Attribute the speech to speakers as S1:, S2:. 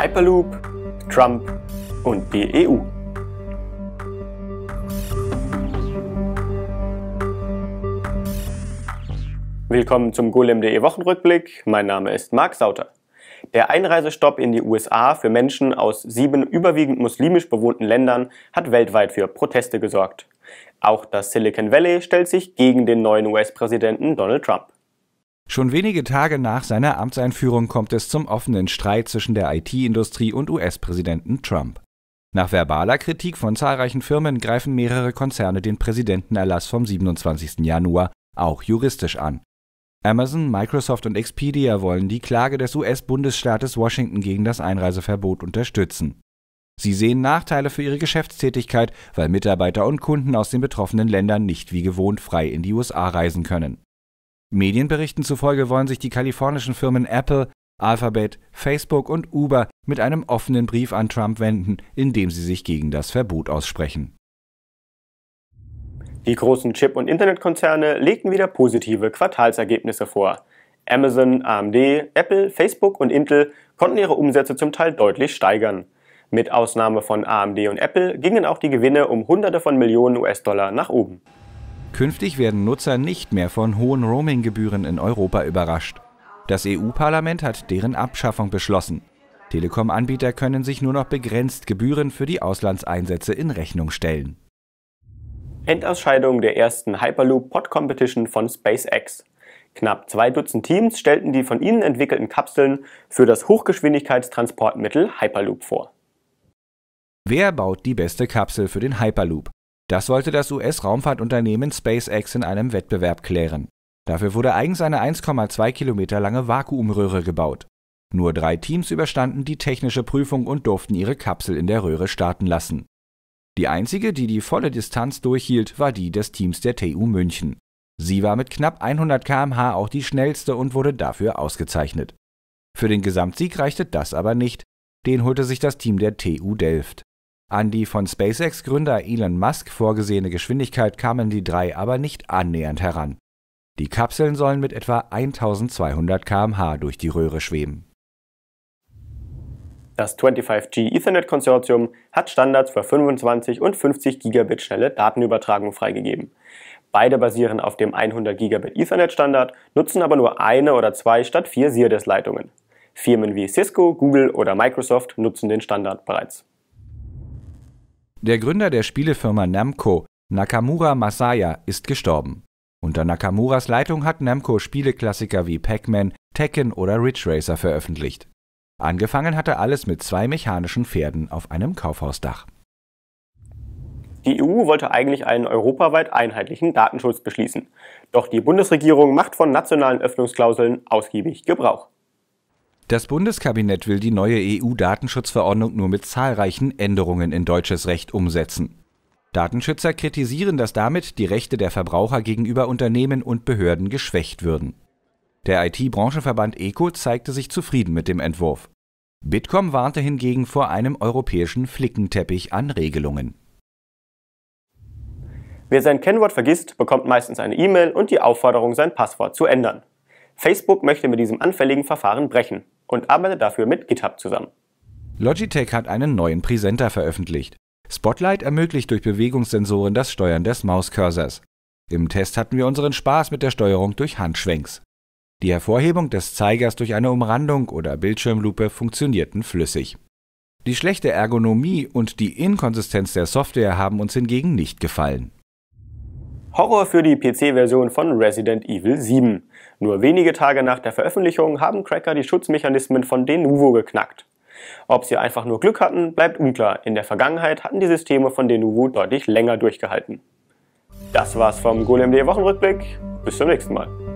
S1: Hyperloop, Trump und die EU. Willkommen zum Golem.de Wochenrückblick. Mein Name ist Marc Sauter. Der Einreisestopp in die USA für Menschen aus sieben überwiegend muslimisch bewohnten Ländern hat weltweit für Proteste gesorgt. Auch das Silicon Valley stellt sich gegen den neuen US-Präsidenten Donald Trump.
S2: Schon wenige Tage nach seiner Amtseinführung kommt es zum offenen Streit zwischen der IT-Industrie und US-Präsidenten Trump. Nach verbaler Kritik von zahlreichen Firmen greifen mehrere Konzerne den Präsidentenerlass vom 27. Januar auch juristisch an. Amazon, Microsoft und Expedia wollen die Klage des US-Bundesstaates Washington gegen das Einreiseverbot unterstützen. Sie sehen Nachteile für ihre Geschäftstätigkeit, weil Mitarbeiter und Kunden aus den betroffenen Ländern nicht wie gewohnt frei in die USA reisen können. Medienberichten zufolge wollen sich die kalifornischen Firmen Apple, Alphabet, Facebook und Uber mit einem offenen Brief an Trump wenden, in dem sie sich gegen das Verbot aussprechen.
S1: Die großen Chip- und Internetkonzerne legten wieder positive Quartalsergebnisse vor. Amazon, AMD, Apple, Facebook und Intel konnten ihre Umsätze zum Teil deutlich steigern. Mit Ausnahme von AMD und Apple gingen auch die Gewinne um Hunderte von Millionen US-Dollar nach oben.
S2: Künftig werden Nutzer nicht mehr von hohen Roaming-Gebühren in Europa überrascht. Das EU-Parlament hat deren Abschaffung beschlossen. Telekom-Anbieter können sich nur noch begrenzt Gebühren für die Auslandseinsätze in Rechnung stellen.
S1: Endausscheidung der ersten Hyperloop Pod Competition von SpaceX. Knapp zwei Dutzend Teams stellten die von ihnen entwickelten Kapseln für das Hochgeschwindigkeitstransportmittel Hyperloop vor.
S2: Wer baut die beste Kapsel für den Hyperloop? Das wollte das US-Raumfahrtunternehmen SpaceX in einem Wettbewerb klären. Dafür wurde eigens eine 1,2 Kilometer lange Vakuumröhre gebaut. Nur drei Teams überstanden die technische Prüfung und durften ihre Kapsel in der Röhre starten lassen. Die einzige, die die volle Distanz durchhielt, war die des Teams der TU München. Sie war mit knapp 100 km/h auch die schnellste und wurde dafür ausgezeichnet. Für den Gesamtsieg reichte das aber nicht, den holte sich das Team der TU Delft. An die von SpaceX-Gründer Elon Musk vorgesehene Geschwindigkeit kamen die drei aber nicht annähernd heran. Die Kapseln sollen mit etwa 1200 km/h durch die Röhre schweben.
S1: Das 25G Ethernet-Konsortium hat Standards für 25 und 50 Gigabit schnelle Datenübertragung freigegeben. Beide basieren auf dem 100 Gigabit Ethernet-Standard, nutzen aber nur eine oder zwei statt vier SIRDES-Leitungen. Firmen wie Cisco, Google oder Microsoft nutzen den Standard bereits.
S2: Der Gründer der Spielefirma Namco, Nakamura Masaya, ist gestorben. Unter Nakamuras Leitung hat Namco Spieleklassiker wie Pac-Man, Tekken oder Ridge Racer veröffentlicht. Angefangen hatte alles mit zwei mechanischen Pferden auf einem Kaufhausdach.
S1: Die EU wollte eigentlich einen europaweit einheitlichen Datenschutz beschließen. Doch die Bundesregierung macht von nationalen Öffnungsklauseln ausgiebig Gebrauch.
S2: Das Bundeskabinett will die neue EU-Datenschutzverordnung nur mit zahlreichen Änderungen in deutsches Recht umsetzen. Datenschützer kritisieren, dass damit die Rechte der Verbraucher gegenüber Unternehmen und Behörden geschwächt würden. Der IT-Branchenverband ECO zeigte sich zufrieden mit dem Entwurf. Bitkom warnte hingegen vor einem europäischen Flickenteppich an Regelungen.
S1: Wer sein Kennwort vergisst, bekommt meistens eine E-Mail und die Aufforderung, sein Passwort zu ändern. Facebook möchte mit diesem anfälligen Verfahren brechen und arbeite dafür mit GitHub zusammen.
S2: Logitech hat einen neuen Präsenter veröffentlicht. Spotlight ermöglicht durch Bewegungssensoren das Steuern des Mauscursors. Im Test hatten wir unseren Spaß mit der Steuerung durch Handschwenks. Die Hervorhebung des Zeigers durch eine Umrandung oder Bildschirmlupe funktionierten flüssig. Die schlechte Ergonomie und die Inkonsistenz der Software haben uns hingegen nicht gefallen.
S1: Horror für die PC-Version von Resident Evil 7. Nur wenige Tage nach der Veröffentlichung haben Cracker die Schutzmechanismen von Denuvo geknackt. Ob sie einfach nur Glück hatten, bleibt unklar. In der Vergangenheit hatten die Systeme von Denuvo deutlich länger durchgehalten. Das war's vom Golem.de Wochenrückblick. Bis zum nächsten Mal.